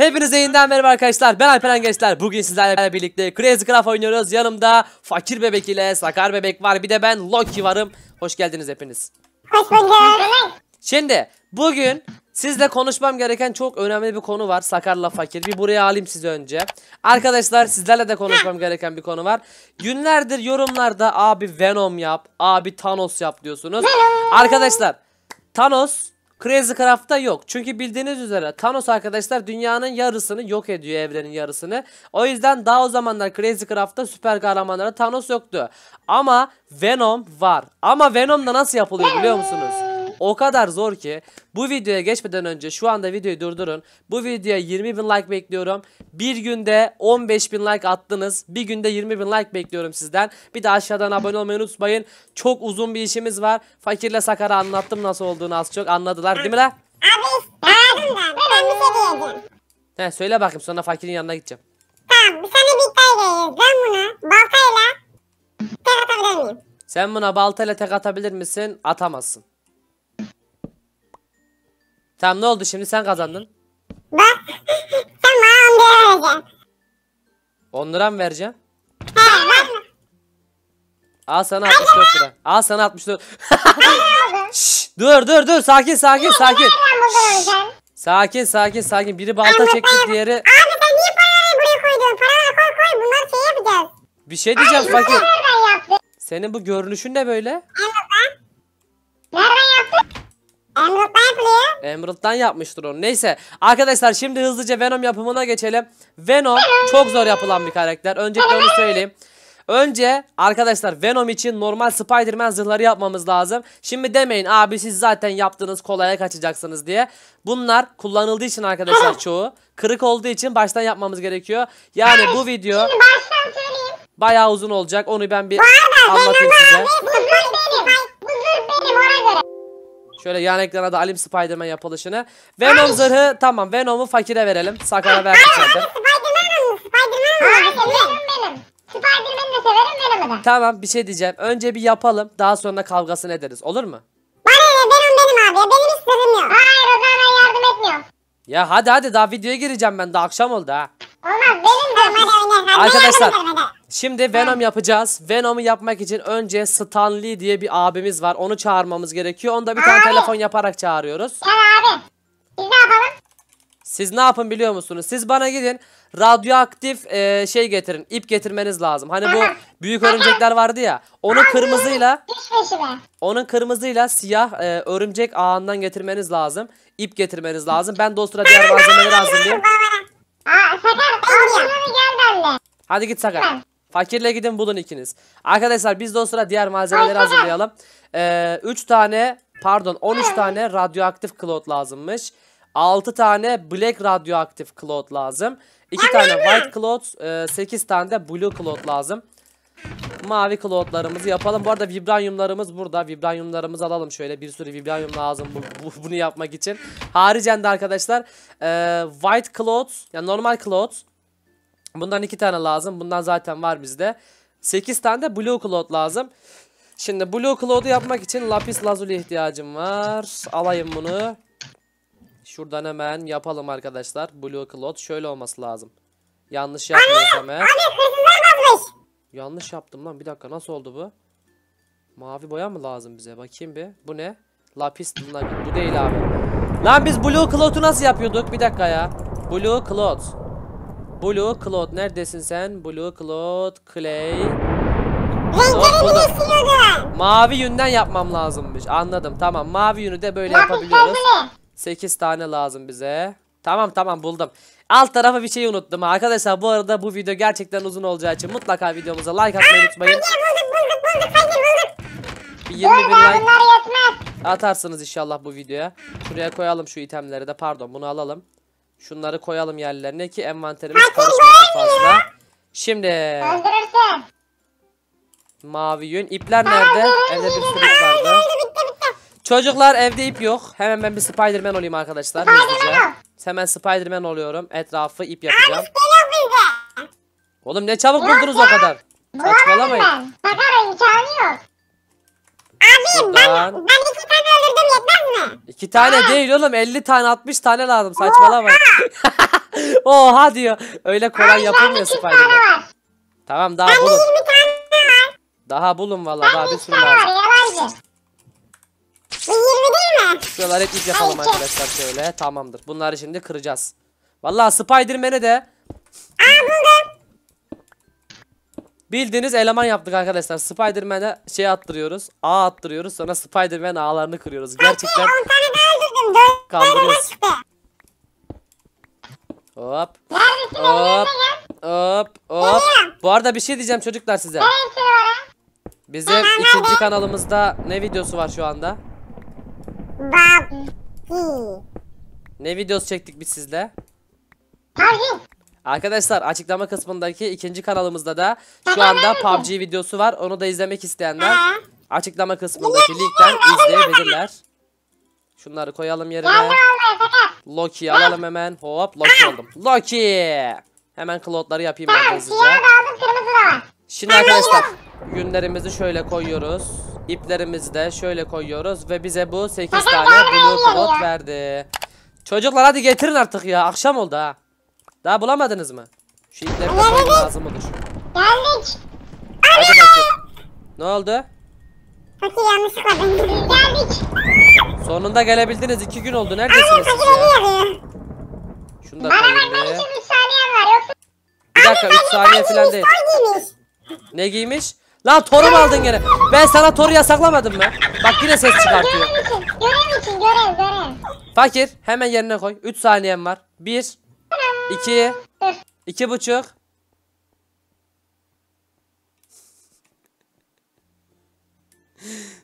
Hepinize yeniden merhaba arkadaşlar. Ben Alperen Gençler. Bugün sizlerle birlikte Crazy Craft oynuyoruz. Yanımda Fakir Bebek ile Sakar Bebek var. Bir de ben Loki varım. Hoş geldiniz hepiniz. Hoş bulduk. Şimdi bugün sizle konuşmam gereken çok önemli bir konu var. Sakar'la Fakir. Bir buraya alayım sizi önce. Arkadaşlar sizlerle de konuşmam gereken bir konu var. Günlerdir yorumlarda abi Venom yap, abi Thanos yap diyorsunuz. Arkadaşlar Thanos Crazy Craft'ta yok. Çünkü bildiğiniz üzere Thanos arkadaşlar dünyanın yarısını yok ediyor evrenin yarısını. O yüzden daha o zamanlar Crazy Craft'ta süper kahramanlara Thanos yoktu. Ama Venom var. Ama Venom da nasıl yapılıyor biliyor musunuz? O kadar zor ki bu videoya geçmeden önce şu anda videoyu durdurun. Bu videoya 20 bin like bekliyorum. Bir günde 15 bin like attınız. Bir günde 20 bin like bekliyorum sizden. Bir de aşağıdan abone olmayı unutmayın. Çok uzun bir işimiz var. Fakirle Sakar'a anlattım nasıl olduğunu az çok anladılar değil mi la? Abi ağzımdan ben bir şey diyeceğim. He söyle bakayım sonra fakirin yanına gideceğim. Tamam sana bir Ben buna baltayla tek miyim? Sen buna baltayla tek atabilir misin? Atamazsın. Tamam ne oldu şimdi sen kazandın. Bak sen bana 10 lira vereceksin. 10 lira mı vereceğim? He ben Al sana 64 lira. Al sana 64. Şşş, dur dur dur sakin sakin sakin. sakin sakin sakin. Biri balta çekti diğeri. Abi sen niye paraları buraya koydun? Paraları koy koy bunlar şey yapacağız. Bir şey diyeceğim Abi, fakir. Senin bu görünüşün ne böyle. Emrut'tan. Nereden yaptın? Emrut'tan Emerald'dan yapmıştır onu. Neyse arkadaşlar şimdi hızlıca Venom yapımına geçelim. Venom çok zor yapılan bir karakter. Öncelikle onu söyleyeyim. Önce arkadaşlar Venom için normal Spider-Man zırhları yapmamız lazım. Şimdi demeyin abi siz zaten yaptığınız kolaya kaçacaksınız diye. Bunlar kullanıldığı için arkadaşlar çoğu. Kırık olduğu için baştan yapmamız gerekiyor. Yani bu video bayağı uzun olacak. Onu ben bir anlatayım size. Bu zırh benim. Bu zırh benim ona göre. Şöyle yan ekrana da alayım Spiderman yapılışını. Venom zırhı tamam Venom'u fakire verelim. Sakala verdik zaten. Spiderman'i de severim Venom'u Tamam bir şey diyeceğim. Önce bir yapalım. Daha sonra kavgasını ederiz. Olur mu? Bana ne Venom benim abi. Benim hiç sırrım yok. Hayır o zaman yardım etmiyorum. Ya hadi hadi daha videoya gireceğim ben. Daha akşam oldu ha. Olmaz benim de. Hadi oyna. Hadi Arkadaşlar. Yardım Şimdi Venom ha. yapacağız. Venom'u yapmak için önce Stanley diye bir abimiz var. Onu çağırmamız gerekiyor. Onu da bir tane telefon yaparak çağırıyoruz. Gel abi. Biz ne yapalım? Siz ne yapın biliyor musunuz? Siz bana gidin radyoaktif e, şey getirin. ip getirmeniz lazım. Hani tamam. bu büyük örümcekler vardı ya. Onu kırmızıyla onun kırmızıyla siyah e, örümcek ağından getirmeniz lazım. İp getirmeniz lazım. Ben de o sıra diğer malzemeleri hazırlayayım. Hadi git Sakar. Fakirle gidin bulun ikiniz. Arkadaşlar biz de o sıra diğer malzemeleri hazırlayalım. 3 ee, üç tane pardon 13 tane radyoaktif cloud lazımmış. 6 tane black radyoaktif cloud lazım. 2 tane white cloud, 8 e, tane de blue cloud lazım. Mavi cloudlarımızı yapalım. Bu arada vibranyumlarımız burada. Vibranyumlarımızı alalım şöyle. Bir sürü vibranyum lazım bu, bu, bunu yapmak için. Haricen de arkadaşlar e, white cloud, yani normal cloud, Bundan iki tane lazım. Bundan zaten var bizde. Sekiz tane de blue cloud lazım. Şimdi blue cloud'u yapmak için lapis lazuli ihtiyacım var. Alayım bunu. Şuradan hemen yapalım arkadaşlar. Blue cloud şöyle olması lazım. Yanlış yapmıyorsam eğer. Yanlış yaptım lan. Bir dakika nasıl oldu bu? Mavi boya mı lazım bize? Bakayım bir. Bu ne? Lapis. Bu değil abi. Lan biz blue cloud'u nasıl yapıyorduk? Bir dakika ya. Blue cloud. Blue Cloud neredesin sen? Blue Cloud Clay. Renklerimin sınırı. Mavi yünden yapmam lazımmış. Anladım. Tamam. Mavi yünü de böyle yapabiliyoruz. 8 tane lazım bize. Tamam tamam buldum. Alt tarafa bir şey unuttum. Arkadaşlar bu arada bu video gerçekten uzun olacağı için mutlaka videomuza like atmayı Aa, unutmayın. Bulduk, bulduk, bulduk, bulduk. Bir 20 bin like atarsınız inşallah bu videoya. Şuraya koyalım şu itemleri de. Pardon bunu alalım. Şunları koyalım yerlerine ki envanterimiz karışmasın fazla. Şimdi. Öldürürsün. Mavi yün. İpler nerede? Evde bir sürü ip vardı. Çocuklar evde ip yok. Hemen ben bir Spiderman olayım arkadaşlar. Hızlıca. Hemen Spiderman oluyorum. Etrafı ip yapacağım. Oğlum ne çabuk yok buldunuz ya. o kadar. Saçmalamayın. Bakar imkanı yok. Abi ben, ben İki tane değil oğlum 50 tane 60 tane lazım saçmalama. Oha diyor. Öyle kolay yapılmıyor Spiderman. Tamam daha bulun. Daha bulun valla daha bir sürü var. Bu 20 değil mi? Şuraları hep ilk yapalım Hayır. arkadaşlar şöyle. Tamamdır. Bunları şimdi kıracağız. Valla Spiderman'e de... Aa buldum. Bildiğiniz eleman yaptık arkadaşlar. Spiderman'e şey attırıyoruz. A attırıyoruz. Sonra Spiderman ağlarını kırıyoruz. Gerçekten. 10 tane daha öldürdüm. Kaldırıyoruz. Hop. Hop. Hop. Hop. Bu arada bir şey diyeceğim çocuklar size. Neresi Bizim ikinci kanalımızda ne videosu var şu anda? Ne videosu çektik biz sizle? Arkadaşlar açıklama kısmındaki ikinci kanalımızda da şu anda PUBG videosu var. Onu da izlemek isteyenler açıklama kısmındaki linkten izleyebilirler. Şunları koyalım yerine. Loki alalım hemen. Hop Loki aldım. Loki. Hemen klotları yapayım ben hızlıca. Şimdi arkadaşlar günlerimizi şöyle koyuyoruz. İplerimizi de şöyle koyuyoruz ve bize bu 8 tane blue klot verdi. Çocuklar hadi getirin artık ya. Akşam oldu ha. Daha bulamadınız mı? Şu ipleri evet. lazım olur. Geldik. Hadi Ne oldu? Fakir yanlışlıkla ben geldik. Sonunda gelebildiniz. iki gün oldu. Neredesiniz Abi, siz ya? Şunu da Bana koyayım diye. 3 saniye var. Yoksa... Bir dakika 3 saniye falan değil. Giymiş. Ne giymiş? Lan mu aldın gene. Ben sana toru yasaklamadım mı? Bak yine ses çıkartıyor. Görev için, görev için, görev, görev. Fakir hemen yerine koy. Üç saniyen var. Bir. İki. İki buçuk.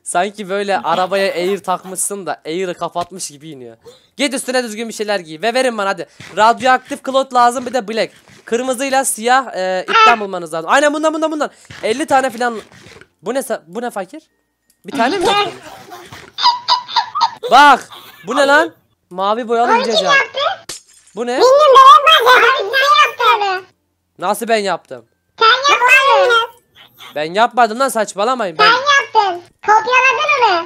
Sanki böyle arabaya air takmışsın da air'ı kapatmış gibi iniyor. Git üstüne düzgün bir şeyler giy ve verin bana hadi. Radyoaktif klot lazım bir de black. Kırmızıyla siyah e, ipten bulmanız lazım. Aynen bundan bundan bundan. 50 tane falan. Bu ne bu ne fakir? Bir tane mi? Bak. Bu ne lan? Mavi boyalı bir ceza. Bu ne? sen yaptın. Nasıl ben yaptım? Sen yapmadın. Ben yapmadım lan saçmalamayın. Ben, ben yaptın. Kopyaladın onu.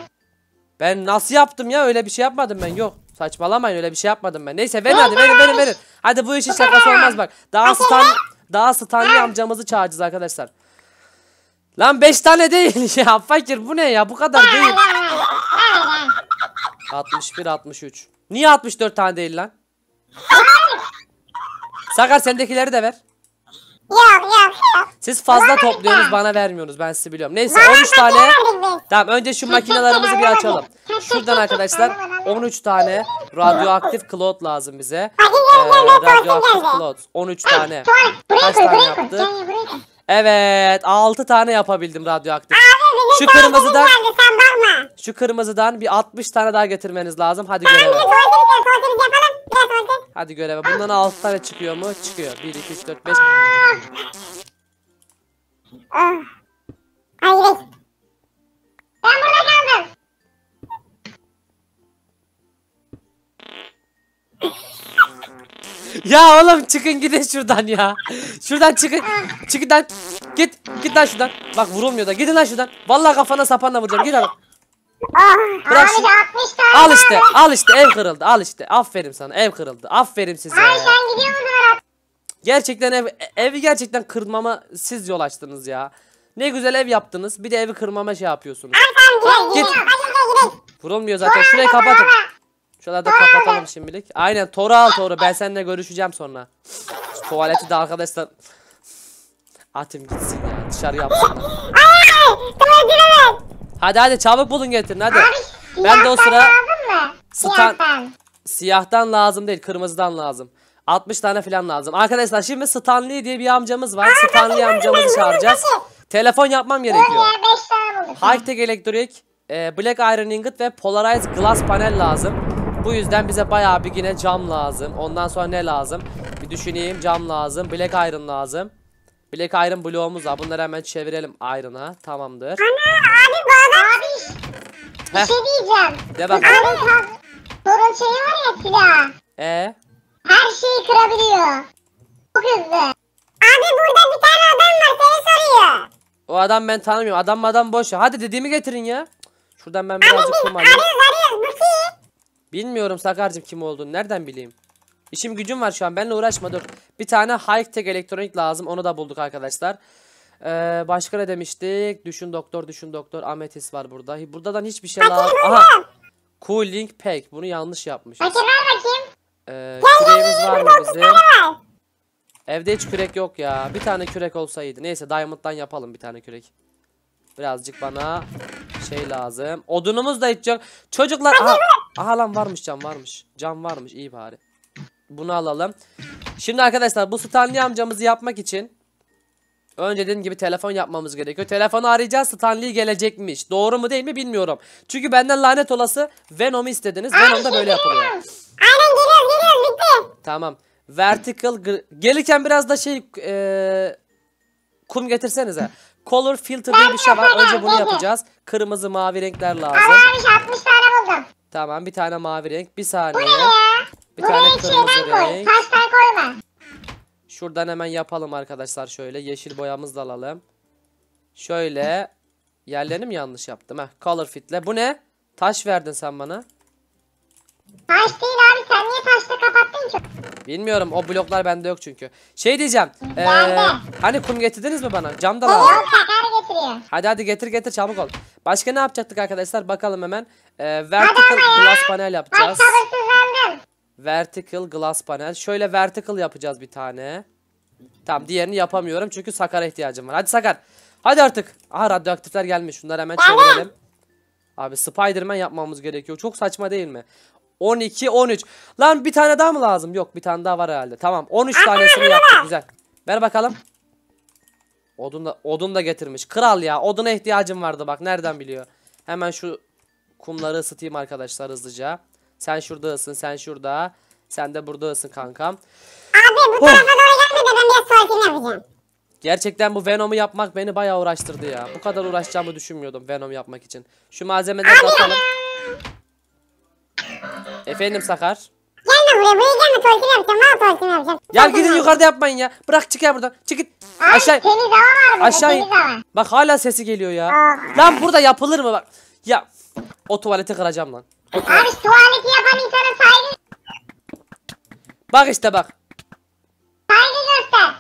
Ben nasıl yaptım ya öyle bir şey yapmadım ben yok. Saçmalamayın öyle bir şey yapmadım ben. Neyse verin hadi verin verin verin. Hadi bu işin şakası olmaz bak. Daha stan daha stanlı amcamızı çağıracağız arkadaşlar. Lan 5 tane değil ya fakir bu ne ya bu kadar değil. 61 63. Niye 64 tane değil lan? Sakar sendekileri de ver. Yok yok yok. Siz fazla bana topluyorsunuz bana vermiyorsunuz ben size biliyorum. Neyse bana 13 tane. Tamam önce şu makinalarımızı bir açalım. Şuradan arkadaşlar 13 tane radyoaktif cloud lazım bize. Ee, radyoaktif cloud 13 tane. Kaç tane yaptı? Evet 6 tane yapabildim radyoaktif şu kırmızıdan şu kırmızıdan bir 60 tane daha getirmeniz lazım. Hadi göreve. Hadi göreve. Bundan 6 tane çıkıyor mu? Çıkıyor. 1 2 3 4 5. Hayır. Ben burada kaldım. ya oğlum çıkın gidin şuradan ya. Şuradan çıkın. Ah. Çıkın Git. Git lan şuradan. Bak vurulmuyor da. Gidin lan şuradan. Vallahi kafana sapanla vuracağım. Git adam. Ah, Bırak şunu. Al işte. Al işte. Ev kırıldı. Al işte. Aferin sana. Ev kırıldı. Aferin size. Ay sen gidiyor musun Gerçekten ev, evi gerçekten kırmama siz yol açtınız ya. Ne güzel ev yaptınız. Bir de evi kırmama şey yapıyorsunuz. Git. Vurulmuyor zaten. Şurayı kapatın. Şuraları da kapatalım şimdilik. Aynen. Toru al Toru. Ben seninle görüşeceğim sonra. Tuvaleti de arkadaşlar Atım gitsin ya dışarı yapsınlar. hadi hadi çabuk bulun getirin hadi. Abi, ben de o sıra stan siyahtan. siyahtan lazım değil kırmızıdan lazım. 60 tane falan lazım. Arkadaşlar şimdi Stanley diye bir amcamız var. Aa, Stanley amcamızı çağıracağız. Telefon yapmam gerekiyor. Ya, Hightech elektrik, e, Black Iron Ingot ve Polarized Glass panel lazım. Bu yüzden bize bayağı bir yine cam lazım. Ondan sonra ne lazım? Bir düşüneyim. Cam lazım. Black Iron lazım. Black Iron bloğumuz var. Bunları hemen çevirelim Iron'a. Tamamdır. Ana abi bana abi bir şey diyeceğim. De bak. Abi bunun şeyi var ya silah. Ee? Her şeyi kırabiliyor. Çok hızlı. Abi burada bir tane adam var seni soruyor. O adam ben tanımıyorum. Adam adam boş. ya. Hadi dediğimi getirin ya. Şuradan ben birazcık kum alayım. Arıyoruz arıyoruz bu kim? Bilmiyorum Sakar'cığım kim olduğunu. Nereden bileyim? İşim gücüm var şu an. Benle uğraşma dur. Bir tane high tech elektronik lazım. Onu da bulduk arkadaşlar. Ee, başka ne demiştik? Düşün doktor, düşün doktor. Ametis var burada. Buradan hiçbir şey lazım. Aha. Cooling pack. Bunu yanlış yapmış. Bakayım ver bakayım. Ee, var mı Evde hiç kürek yok ya. Bir tane kürek olsaydı. Neyse diamond'dan yapalım bir tane kürek. Birazcık bana şey lazım. Odunumuz da hiç yok. Çocuklar... Aha, aha lan varmış cam varmış. Cam varmış iyi bari. Bunu alalım. Şimdi arkadaşlar bu Stanley amcamızı yapmak için Önce dediğim gibi telefon yapmamız gerekiyor. Telefonu arayacağız Stanley gelecekmiş. Doğru mu değil mi bilmiyorum. Çünkü benden lanet olası Venom'u istediniz. Abi Venom da böyle yapılıyor. Aynen geliyoruz geliyoruz bitti. Tamam. Vertical gelirken biraz da şey e, kum getirsenize. Color filter diye bir şey var. Önce bunu yapacağız. Kırmızı mavi renkler lazım. Abi 60 tane buldum. Tamam bir tane mavi renk. Bir saniye. Bu ne ya? Bir Buraya tane kırmızı koy. renk. Taştan koyma. Şuradan hemen yapalım arkadaşlar şöyle. Yeşil boyamızı da alalım. Şöyle. Yerlerini mi yanlış yaptım? Heh, color fitle. Bu ne? Taş verdin sen bana. Taş değil abi sen niye taşla kapattın ki? Bilmiyorum o bloklar bende yok çünkü. Şey diyeceğim. ee, hani kum getirdiniz mi bana? Cam da Yok Hadi hadi getir getir çabuk ol. Başka ne yapacaktık arkadaşlar? Bakalım hemen. Ee, vertical glass panel Bak yapacağız. Vertical glass panel. Şöyle vertical yapacağız bir tane. Tamam diğerini yapamıyorum çünkü Sakar'a ihtiyacım var. Hadi Sakar. Hadi artık. Aha radyoaktifler gelmiş. Şunları hemen çevirelim. Abi Spiderman yapmamız gerekiyor. Çok saçma değil mi? 12, 13. Lan bir tane daha mı lazım? Yok bir tane daha var herhalde. Tamam 13 tanesini yaptık. Güzel. Ver bakalım. Odun da, odun da getirmiş. Kral ya. Oduna ihtiyacım vardı bak. Nereden biliyor? Hemen şu kumları ısıtayım arkadaşlar hızlıca. Sen şuradasın sen şurada. Sen de buradasın kankam. Abi bu oh. tarafa doğru gelme de ben biraz yapacağım. Gerçekten bu Venom'u yapmak beni bayağı uğraştırdı ya. Bu kadar uğraşacağımı düşünmüyordum Venom yapmak için. Şu malzemeleri de atalım. Efendim Sakar. Gelme buraya buraya gelme torpil yapacağım. Valla torpil yapacağım. Ya gidin abi. yukarıda yapmayın ya. Bırak çık ya buradan. Çık git. Abi, aşağı. Temiz hava var. Aşağı. Temiz hava. Bak hala sesi geliyor ya. Oh. Lan burada yapılır mı bak. Ya o tuvaleti kıracağım lan. Abi tuvaleti olan insana saygı... Bak işte bak. Saygı göster.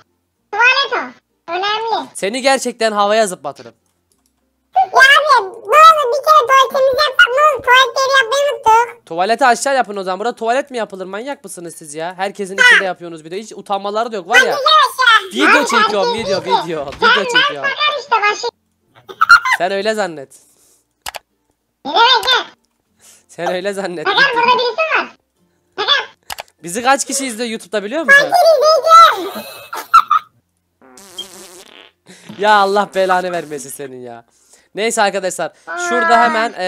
Tuvalet ol. Önemli. Seni gerçekten havaya zıplatırım. Ya ne olur bir kere tuvaletimizi yapsak tuvaletleri yapmayı unuttuk. Tuvaleti aşağı yapın o zaman. Burada tuvalet mi yapılır manyak mısınız siz ya? Herkesin ha. içinde yapıyorsunuz bir de. Hiç utanmaları da yok var ya. Video çekiyorum video video. Video çekiyorum. Sen öyle zannet. Ne demek ya? Sen öyle zannet. Bakın burada birisi var. Bakın. Bizi kaç kişi izliyor YouTube'da biliyor musun? ya Allah belanı vermesin senin ya. Neyse arkadaşlar şurada hemen e,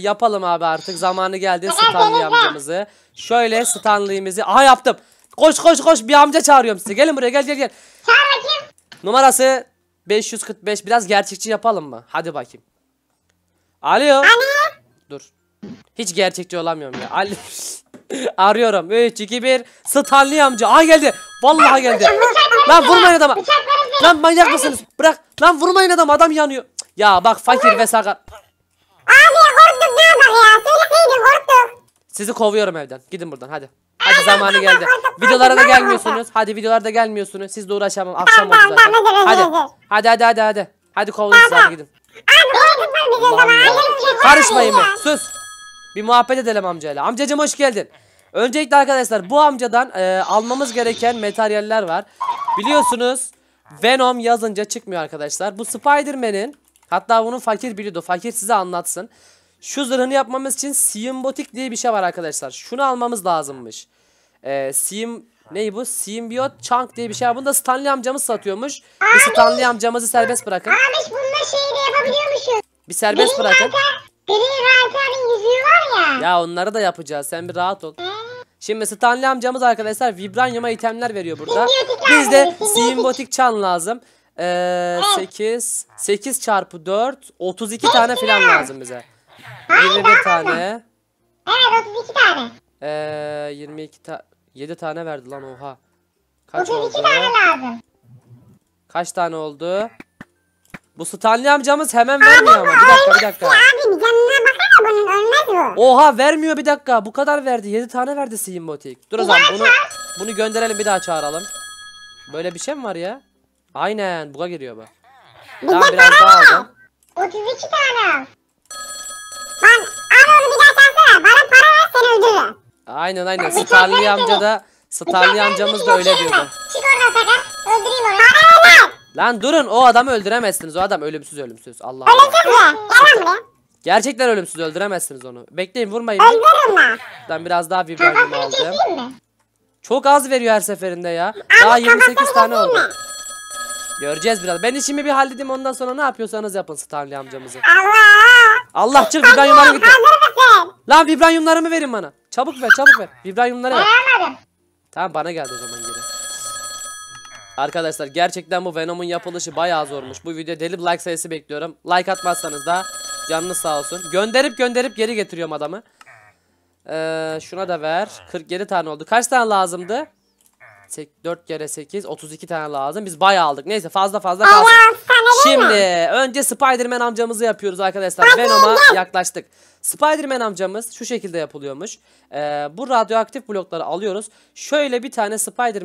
yapalım abi artık zamanı geldi Stanley amcamızı. Şöyle Stanley'imizi aha yaptım. Koş koş koş bir amca çağırıyorum size gelin buraya gel gel gel. Çağır bakayım. Numarası 545 biraz gerçekçi yapalım mı? Hadi bakayım. Alo. Alo. Dur hiç gerçekçi olamıyorum ya. Arıyorum. 3 2 1 Stanley amca. Aa geldi. Vallahi geldi. Lan vurmayın adama. Lan manyak mısınız? Bırak. Lan vurmayın adam. Adam yanıyor. Ya bak fakir ve sakar. Abi korktuk ne yapar ya? Söyleseydin korktuk. Sizi kovuyorum evden. Gidin buradan hadi. Hadi zamanı geldi. Videolara da gelmiyorsunuz. Hadi videolarda gelmiyorsunuz. Siz de uğraşamam. Akşam oldu zaten. Hadi. Hadi hadi hadi hadi. Hadi kovulun siz hadi gidin. Karışmayın be. Sus. Bir muhabbet edelim amcayla. Amcacım hoş geldin. Öncelikle arkadaşlar bu amcadan e, almamız gereken materyaller var. Biliyorsunuz Venom yazınca çıkmıyor arkadaşlar. Bu Spider-Man'in hatta bunun fakir biliyordu. Fakir size anlatsın. Şu zırhını yapmamız için symbotic diye bir şey var arkadaşlar. Şunu almamız lazımmış. E, sim Ney bu? Simbiyot Chunk diye bir şey var. Bunu da Stanley amcamız satıyormuş. Abi, bir Stanley amcamızı serbest bırakın. Abi bununla şey de yapabiliyormuşuz. Bir serbest Benim bırakın. Kanka Dedenin Ralfi abi yüzüğü var ya. Ya onları da yapacağız. Sen bir rahat ol. Şimdi Stanley amcamız arkadaşlar vibranyuma itemler veriyor burada. Bizde simbotik çan lazım. Ee, Evet. 8 8 çarpı 4 32 tane falan var. lazım bize. Hayır, 21 tane. Evet 32 tane. Ee, 22 ta 7 tane verdi lan oha. Kaç 32 oldu? tane lazım. Kaç tane oldu? Bu Stanley amcamız hemen vermiyor ama. Bir dakika bir dakika. Abi canına bakana bunun ölmez bu. Oha vermiyor bir dakika. Bu kadar verdi. 7 tane verdi Simbotik. Dur o zaman bunu, bunu gönderelim bir daha çağıralım. Böyle bir şey mi var ya? Aynen buga giriyor bu. Tamam biraz daha aldım. 32 tane. Lan al onu bir daha çalsana. Bana para ver seni öldürürüm. Aynen aynen. Stanley amca da Stanley amcamız da öyle diyordu. Lan durun o adamı öldüremezsiniz. O adam ölümsüz ölümsüz. Allah Allah. Öldürme. Gel Gerçekten ölümsüz öldüremezsiniz onu. Bekleyin vurmayın. Öldürürüm ben. biraz daha vibranium şey aldım. Çok az veriyor her seferinde ya. Abi, daha 28 tane oldu. Mi? Göreceğiz biraz. Ben işimi bir halledeyim ondan sonra ne yapıyorsanız yapın Stanley amcamızı. Allah! Allah çık vibranyumları gitti. Lan vibranyumlarımı verin bana. Çabuk ver çabuk ver. Vibranyumları ver. Tamam bana geldi o zaman. Arkadaşlar gerçekten bu Venom'un yapılışı bayağı zormuş. Bu video deli like sayısı bekliyorum. Like atmazsanız da canınız sağ olsun. Gönderip gönderip geri getiriyorum adamı. Ee, şuna da ver. 47 tane oldu. Kaç tane lazımdı? 4 kere 8 32 tane lazım. Biz bayağı aldık. Neyse fazla fazla kalsın. Şimdi önce Spiderman amcamızı yapıyoruz arkadaşlar. Venom'a yaklaştık. Spiderman amcamız şu şekilde yapılıyormuş. Ee, bu radyoaktif blokları alıyoruz. Şöyle bir tane spider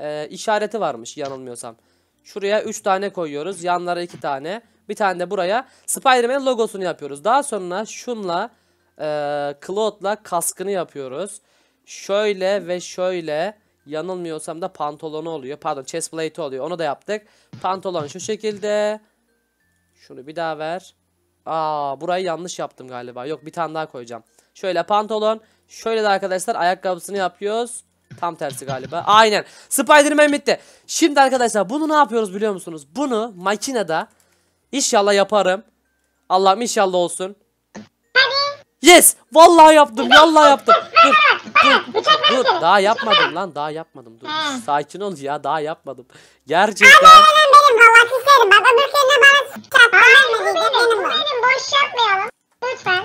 e, işareti varmış yanılmıyorsam. Şuraya 3 tane koyuyoruz. Yanlara 2 tane. Bir tane de buraya Spider-Man logosunu yapıyoruz. Daha sonra şunla e, Cloud'la kaskını yapıyoruz. Şöyle ve şöyle yanılmıyorsam da pantolonu oluyor. Pardon chest plate oluyor. Onu da yaptık. Pantolon şu şekilde. Şunu bir daha ver. Aa burayı yanlış yaptım galiba. Yok bir tane daha koyacağım. Şöyle pantolon. Şöyle de arkadaşlar ayakkabısını yapıyoruz. Tam tersi galiba. Aynen. Spider-Man bitti. Şimdi arkadaşlar bunu ne yapıyoruz biliyor musunuz? Bunu makinede inşallah yaparım. Allah'ım inşallah olsun. Yes! Vallahi yaptım. Vallahi yaptım. Dur. Dur. Dur. Daha yapmadım lan. Daha yapmadım. Dur. Sakin ol ya. Daha yapmadım. Gerçekten. Benim boş yapmayalım. Lütfen.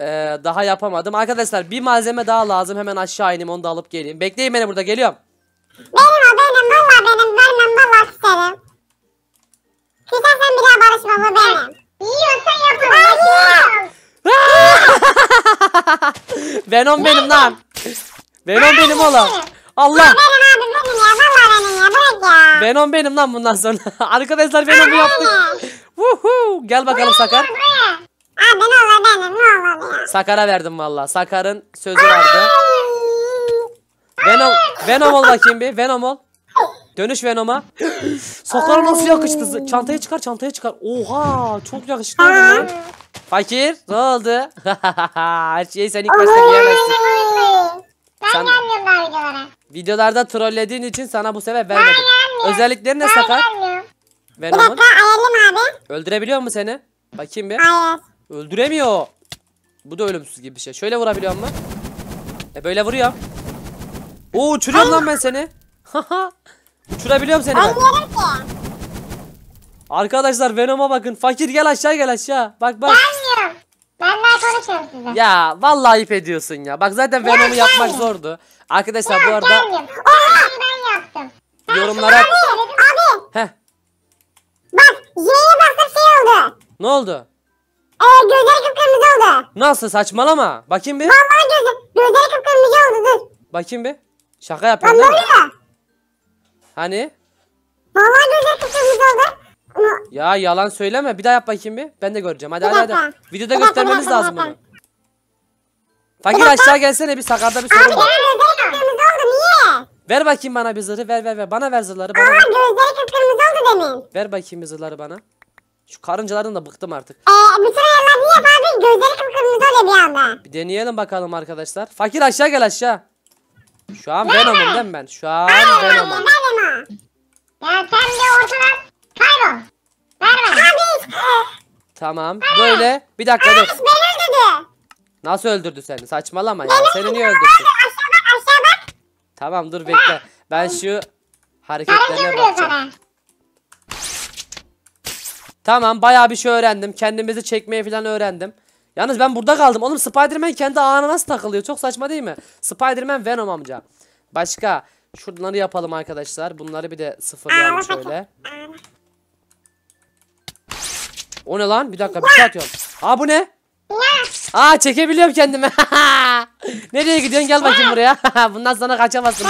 Ee, daha yapamadım. Arkadaşlar bir malzeme daha lazım. Hemen aşağı ineyim onu da alıp geleyim. Bekleyin beni burada geliyorum. Benim o benim valla benim vermem valla isterim. İstersen bir daha barışma bu benim. Yiyorsan yaparım. Venom benim lan. Venom benim oğlum. Allah. Benim abi benim ya valla benim ya bırak ya. Venom benim lan bundan sonra. Arkadaşlar Venom'u yaptık. Vuhu. Gel bakalım Sakar. Abi ne olur benim ne olur ya. Sakar'a verdim valla. Sakar'ın sözü vardı. Venom, Venom ol bakayım bir. Venom ol. Dönüş Venom'a. Sakar nasıl yakıştı? Çantaya çıkar çantaya çıkar. Oha çok yakıştı. Fakir ne oldu? Her şeyi sen ilk başta bilemezsin. Ben gelmiyorum daha videolara. Videolarda trollediğin için sana bu sefer vermedim. Özellikleri ne Ben Sakar? gelmiyorum. Bir dakika ayarlayayım abi. Öldürebiliyor mu seni? Bakayım bir. Hayır. Öldüremiyor. Bu da ölümsüz gibi bir şey. Şöyle vurabiliyor mu? E böyle vuruyor. Oo uçuruyorum lan ben seni. Uçurabiliyorum seni ben. Arkadaşlar Venom'a bakın. Fakir gel aşağı gel aşağı. Bak bak. Ben Gelmiyorum. Ben daha konuşuyorum size. Ya vallahi ayıp ediyorsun ya. Bak zaten ya, yapmak gelmiyor. zordu. Arkadaşlar ya, bu arada gelmiyorum. ben yaptım. yorumlara abi, abi. Heh. Bak J'ye bastım şey oldu. Ne oldu? Ee, gözleri kıpkırmızı oldu. Nasıl saçmalama. Bakayım bir. Vallahi gözü, gözleri kıpkırmızı oldu dur. Bakayım bir. Şaka yapıyorsun Vallahi değil mi? Hani? Vallahi gözleri kıpkırmızı oldu. Ya yalan söyleme. Bir daha yap bakayım bir. Ben de göreceğim. Hadi hadi hadi. Videoda Bir dakika, göstermemiz dakika, lazım bir bunu. Fakir aşağı gelsene bir sakarda bir Abi var. benim gözleri kıpkırmızı oldu niye? Ver bakayım bana bir zırhı. Ver ver ver. Bana ver zırhları. Bana Aa ver. gözleri kıpkırmızı oldu demin. Ver bakayım bir zırhları bana. Şu karıncalardan da bıktım artık. Eee bütün ayarlar niye abi? Gözleri kıpkırmızı oluyor bir anda. Bir deneyelim bakalım arkadaşlar. Fakir aşağı gel aşağı. Şu an Venom'um değil mi ben? Şu an Venom'um. Ya sen de ortadan kaybol. Ver bana. Abi. Tamam. Böyle. Bir dakika dur. Abi beni öldürdü. Nasıl öldürdü seni? Saçmalama ya. Seni niye öldürdü? Aşağı bak aşağı bak. Tamam dur bekle. Ben şu hareketlerine bakacağım. Tamam baya bir şey öğrendim. Kendimizi çekmeye falan öğrendim. Yalnız ben burada kaldım. Oğlum Spiderman kendi ağına nasıl takılıyor? Çok saçma değil mi? Spiderman Venom amca. Başka. Şunları yapalım arkadaşlar. Bunları bir de sıfırlayalım şöyle. O ne lan? Bir dakika bir şey atıyorum. Aa bu ne? Aa çekebiliyorum kendimi. Nereye gidiyorsun? Gel bakayım buraya. Bundan sonra kaçamazsın.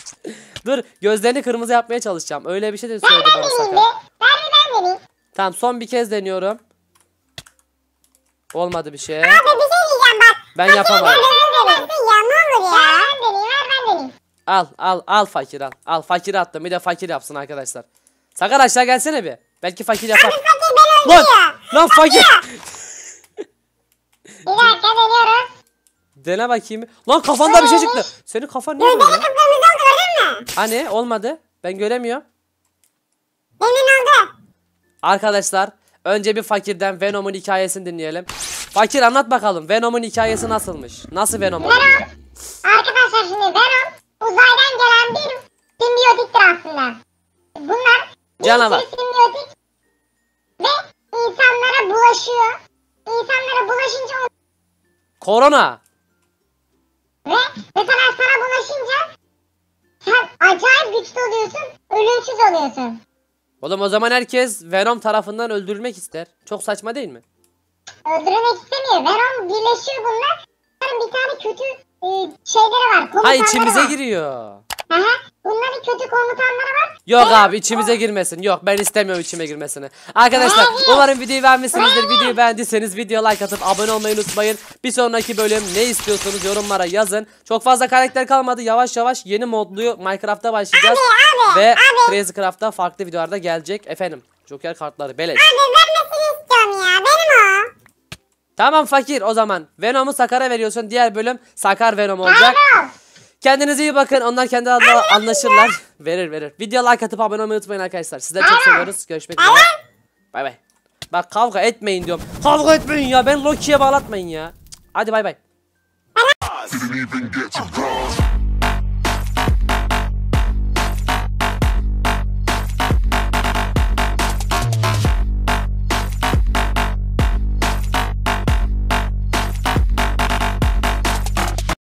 Dur gözlerini kırmızı yapmaya çalışacağım. Öyle bir şey de söyledi bana sakın. Tamam son bir kez deniyorum. Olmadı bir şey. Abi bir şey diyeceğim bak. Ben fakir, yapamam. Ben ya, ne olur ya. Al al al fakir al. Al fakir attım. Bir de fakir yapsın arkadaşlar. Sakar aşağı gelsene bir. Belki fakir yapar. Abi fakir ben öldürüyor. Lan, lan fakir. bir dakika deniyorum. Dene bakayım. Lan kafanda bir şey çıktı. Senin kafan niye böyle? oldu gördün mü? Hani olmadı. Ben göremiyorum. Benim oldu. Arkadaşlar önce bir fakirden Venom'un hikayesini dinleyelim. Fakir anlat bakalım Venom'un hikayesi nasılmış? Nasıl Venom? Venom arkadaşlar şimdi Venom uzaydan gelen bir simbiyotiktir aslında. Bunlar Canavar. simbiyotik ve insanlara bulaşıyor. İnsanlara bulaşınca Korona. Ve mesela sana bulaşınca sen acayip güçlü oluyorsun, ölümsüz oluyorsun. Oğlum o zaman herkes Venom tarafından öldürülmek ister. Çok saçma değil mi? Öldürmek istemiyor. Venom birleşiyor bunlar. Bir tane kötü e, şeyleri var. Hay içimize var. giriyor. Bunlar Bunların kötü komutanları var. Yok evet. abi içimize girmesin. Yok ben istemiyorum içime girmesini. Arkadaşlar evet. umarım videoyu beğenmişsinizdir. Evet. Videoyu beğendiyseniz video like atıp abone olmayı unutmayın. Bir sonraki bölüm ne istiyorsunuz yorumlara yazın. Çok fazla karakter kalmadı. Yavaş yavaş yeni modluyu Minecraft'ta başlayacağız. Abi, abi, Ve abi. Crazy Craft'ta farklı videolarda gelecek. Efendim Joker kartları beleş. Abi vermesini istiyorum ya. Benim o. Tamam fakir o zaman. Venom'u Sakar'a veriyorsun. Diğer bölüm Sakar Venom olacak. Hayır. Kendinize iyi bakın. Onlar kendi adına anlaşırlar. Verir verir. Video like atıp abone olmayı unutmayın arkadaşlar. Sizleri çok seviyoruz. Görüşmek üzere. Bay bay. Bak kavga etmeyin diyorum. Kavga etmeyin ya. Ben Loki'ye bağlatmayın ya. Hadi bay bay.